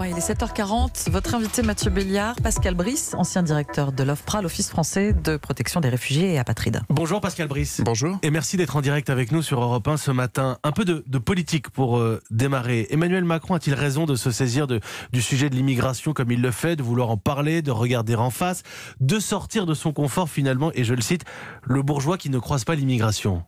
il est 7h40. Votre invité Mathieu Béliard, Pascal Brice, ancien directeur de l'OFPRA, l'Office français de protection des réfugiés et apatrides. Bonjour Pascal Brice. Bonjour. Et merci d'être en direct avec nous sur Europe 1 ce matin. Un peu de, politique pour euh, démarrer. Emmanuel Macron a-t-il raison de se saisir du sujet de l'immigration comme il le fait, de vouloir en parler, de regarder en face, de sortir de son confort finalement, et je le cite, le bourgeois qui ne croise pas l'immigration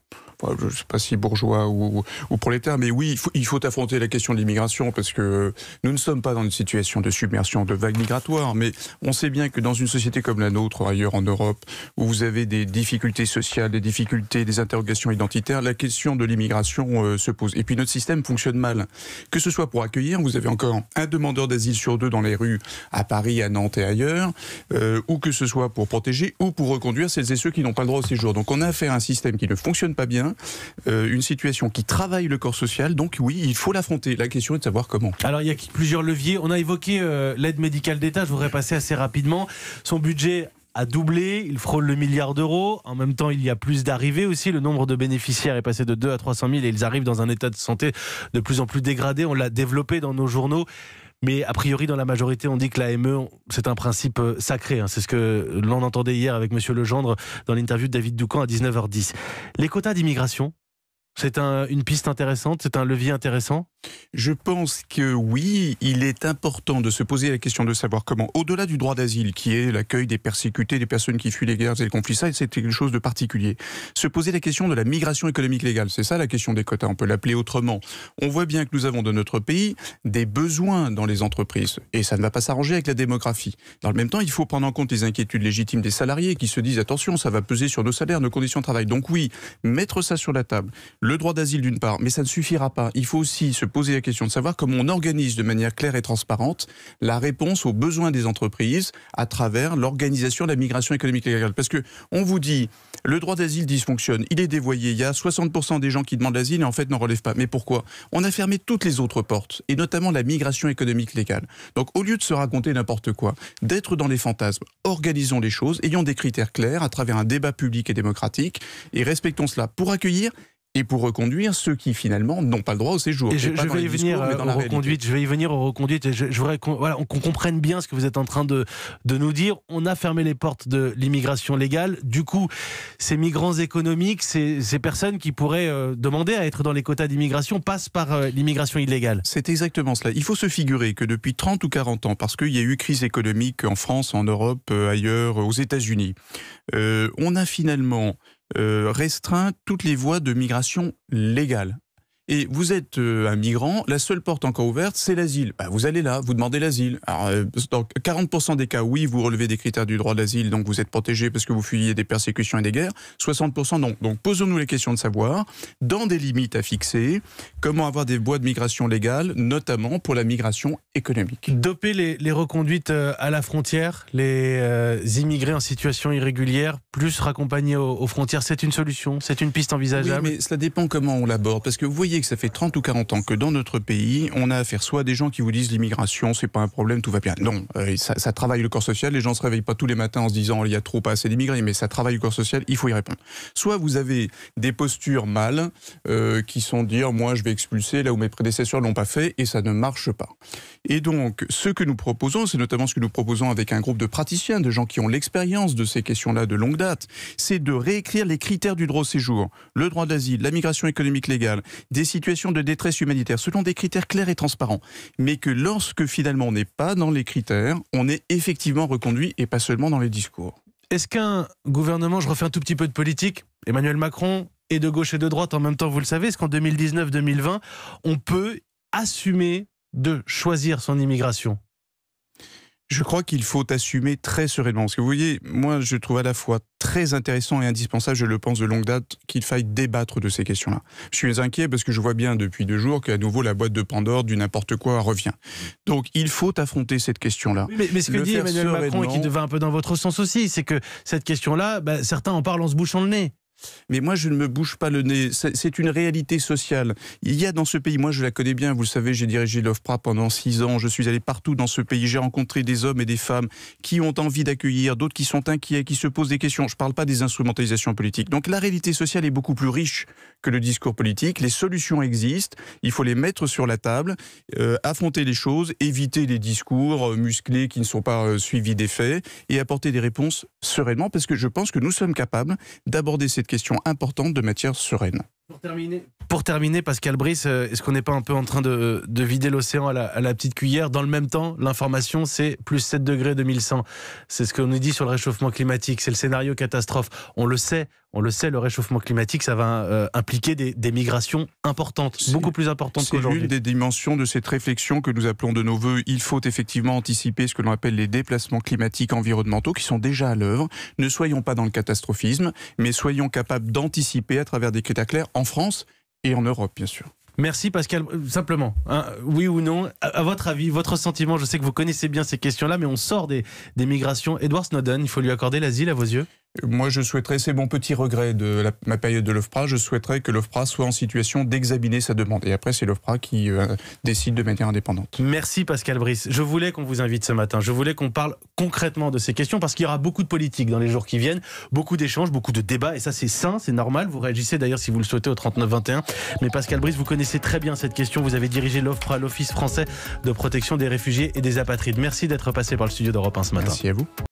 je ne sais pas si bourgeois ou, prolétaire, mais oui, il faut, affronter la question de l'immigration parce que nous ne sommes pas dans une situation de submersion, de vague migratoire, mais on sait bien que dans une société comme la nôtre, ailleurs en Europe, où vous avez des difficultés sociales, des difficultés, des interrogations identitaires, la question de l'immigration euh, se pose. Et puis notre système fonctionne mal. Que ce soit pour accueillir, vous avez encore un demandeur d'asile sur deux dans les rues à Paris, à Nantes et ailleurs, euh, ou que ce soit pour protéger ou pour reconduire celles et ceux qui n'ont pas le droit au séjour. Donc on a affaire à un système qui ne fonctionne pas bien Hein. Euh, une situation qui travaille le corps social. Donc oui, il faut l'affronter. La question est de savoir comment. Alors il y a plusieurs leviers. On a évoqué euh, l'aide médicale d'État. Je voudrais passer assez rapidement. Son budget a doublé, il frôle le milliard d'euros. En même temps, il y a plus d'arrivées aussi. Le nombre de bénéficiaires est passé de 2 à 300 000 et ils arrivent dans un état de santé de plus en plus dégradé. On l'a développé dans nos journaux. Mais a priori, dans la majorité, on dit que l'AME, c'est un principe euh, sacré. Hein. C'est ce que l'on entendait hier avec M. Legendre dans l'interview de David Doucan à 19h10. Les quotas d'immigration, c'est une piste intéressante, c'est un levier intéressant Je pense que oui, il est important de se poser la question de savoir comment, au-delà du droit d'asile, qui est l'accueil des persécutés, des personnes qui fuient les guerres et les conflits, ça c'est quelque chose de particulier, se poser la question de la migration économique légale. C'est ça la question des quotas, on peut l'appeler autrement. On voit bien que nous avons dans notre pays des besoins dans les entreprises, et ça ne va pas s'arranger avec la démographie. Dans le même temps, il faut prendre en compte les inquiétudes légitimes des salariés qui se disent attention, ça va peser sur nos salaires, nos conditions de travail. Donc oui, mettre ça sur la table le droit d'asile d'une part, mais ça ne suffira pas. Il faut aussi se poser la question de savoir comment on organise de manière claire et transparente la réponse aux besoins des entreprises à travers l'organisation de la migration économique légale. Parce que on vous dit, le droit d'asile dysfonctionne, il est dévoyé, il y a 60% des gens qui demandent l'asile et en fait n'en relèvent pas. Mais pourquoi On a fermé toutes les autres portes, et notamment la migration économique légale. Donc au lieu de se raconter n'importe quoi, d'être dans les fantasmes, organisons les choses, ayons des critères clairs à travers un débat public et démocratique, et respectons cela pour accueillir et pour reconduire ceux qui finalement n'ont pas le droit au séjour. Euh, je, vais y venir discours, aux je vais y venir je, voudrais qu'on comprenne bien ce que vous êtes en train de, de nous dire. On a fermé les portes de l'immigration légale. Du coup, ces migrants économiques, ces, ces personnes qui pourraient euh, demander à être dans les quotas d'immigration passent par euh, l'immigration illégale. C'est exactement cela. Il faut se figurer que depuis 30 ou 40 ans, parce qu'il y a eu crise économique en France, en Europe, ailleurs, aux États-Unis, on a finalement euh, restreint toutes les voies de migration légales et vous êtes euh, un migrant, la seule porte encore ouverte, c'est l'asile. Bah, vous allez là, vous demandez l'asile. Alors, euh, dans 40% des cas, oui, vous relevez des critères du droit d'asile, donc vous êtes protégé parce que vous fuyez des persécutions et des guerres. 60% non. Donc posons-nous les questions de savoir, dans des limites à fixer, comment avoir des voies de migration légales, notamment pour la migration économique. Doper les, reconduites euh, à la frontière, les immigrés en situation irrégulière, plus raccompagnés aux, aux frontières, c'est une solution, c'est une piste envisageable. Oui, mais cela dépend comment on l'aborde, parce que vous voyez que ça fait 30 ou 40 ans que dans notre pays, on a affaire soit à des gens qui vous disent l'immigration, c'est pas un problème, tout va bien. Non, euh, ça, travaille le corps social. Les gens se réveillent pas tous les matins en se disant il y a trop pas assez d'immigrés, mais ça travaille le corps social. Il faut y répondre. Soit vous avez des postures mâles euh, qui sont dire moi je vais expulser là où mes prédécesseurs l'ont pas fait et ça ne marche pas. Et donc ce que nous proposons, c'est notamment ce que nous proposons avec un groupe de praticiens, de gens qui ont l'expérience de ces questions-là de longue date, c'est de réécrire les critères du droit au séjour, le droit d'asile, la migration économique légale, des situation de détresse humanitaire selon des critères clairs et transparents, mais que lorsque finalement on n'est pas dans les critères, on est effectivement reconduit et pas seulement dans les discours. Est-ce qu'un gouvernement, je refais un tout petit peu de politique, Emmanuel Macron est de gauche et de droite en même temps, vous le savez, est-ce qu'en 2019-2020, on peut assumer de choisir son immigration je crois qu'il faut assumer très sereinement. Parce que vous voyez, moi, je trouve à la fois très intéressant et indispensable, je le pense de longue date, qu'il faille débattre de ces questions-là. Je suis inquiet parce que je vois bien depuis deux jours qu'à nouveau la boîte de Pandore du n'importe quoi revient. Donc il faut affronter cette question-là. mais, ce que dit Emmanuel Macron, et qui va un peu dans votre sens aussi, c'est que cette question-là, bah, certains en parlent en se bouchant le nez. Mais moi, je ne me bouge pas le nez. C'est une réalité sociale. Il y a dans ce pays, moi je la connais bien, vous le savez, j'ai dirigé l'OFPRA pendant six ans, je suis allé partout dans ce pays, j'ai rencontré des hommes et des femmes qui ont envie d'accueillir, d'autres qui sont inquiets, qui se posent des questions. Je ne parle pas des instrumentalisations politiques. Donc la réalité sociale est beaucoup plus riche que le discours politique. Les solutions existent, il faut les mettre sur la table, euh, affronter les choses, éviter les discours euh, musclés qui ne sont pas euh, suivis des faits et apporter des réponses sereinement parce que je pense que nous sommes capables d'aborder cette question importante de matière sereine. Pour terminer, pour terminer Pascal Brice, euh, est-ce qu'on n'est pas un peu en train de, vider l'océan à, la, petite cuillère Dans le même temps, l'information, c'est plus 7 degrés 2100. C'est ce qu'on nous dit sur le réchauffement climatique. C'est le scénario catastrophe. On le sait, on le sait, le réchauffement climatique, ça va euh, impliquer des, migrations importantes, beaucoup plus importantes qu'aujourd'hui. C'est l'une des dimensions de cette réflexion que nous appelons de nos voeux. Il faut effectivement anticiper ce que l'on appelle les déplacements climatiques environnementaux qui sont déjà à l'œuvre. Ne soyons pas dans le catastrophisme, mais soyons capables d'anticiper à travers des critères clairs en France et en Europe, bien sûr. Merci Pascal. Euh, simplement, hein, oui ou non, à, votre avis, votre sentiment, je sais que vous connaissez bien ces questions-là, mais on sort des, des migrations. Edward Snowden, il faut lui accorder l'asile à vos yeux moi, je souhaiterais, c'est mon petit regret de la, ma période de l'OFPRA, je souhaiterais que l'OFPRA soit en situation d'examiner sa demande. Et après, c'est l'OFPRA qui euh, décide de manière indépendante. Merci Pascal Brice. Je voulais qu'on vous invite ce matin. Je voulais qu'on parle concrètement de ces questions parce qu'il y aura beaucoup de politique dans les jours qui viennent, beaucoup d'échanges, beaucoup de débats. Et ça, c'est sain, c'est normal. Vous réagissez d'ailleurs si vous le souhaitez au 39-21. Mais Pascal Brice, vous connaissez très bien cette question. Vous avez dirigé l'OFPRA, l'Office français de protection des réfugiés et des apatrides. Merci d'être passé par le studio d'Europe 1 ce matin. Merci à vous.